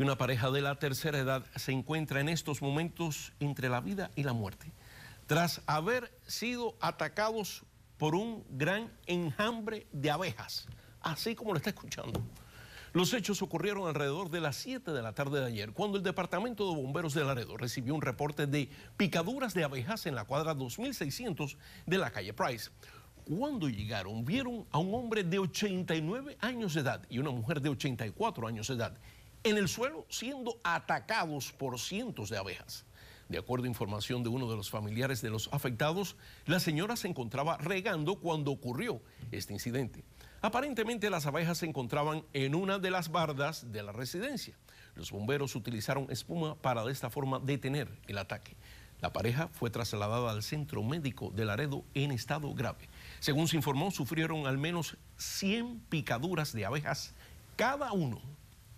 y una pareja de la tercera edad se encuentra en estos momentos entre la vida y la muerte, tras haber sido atacados por un gran enjambre de abejas, así como lo está escuchando. Los hechos ocurrieron alrededor de las 7 de la tarde de ayer, cuando el Departamento de Bomberos de Laredo recibió un reporte de picaduras de abejas en la cuadra 2600 de la calle Price. Cuando llegaron, vieron a un hombre de 89 años de edad y una mujer de 84 años de edad en el suelo siendo atacados por cientos de abejas. De acuerdo a información de uno de los familiares de los afectados, la señora se encontraba regando cuando ocurrió este incidente. Aparentemente las abejas se encontraban en una de las bardas de la residencia. Los bomberos utilizaron espuma para de esta forma detener el ataque. La pareja fue trasladada al centro médico de Laredo en estado grave. Según se informó, sufrieron al menos 100 picaduras de abejas cada uno.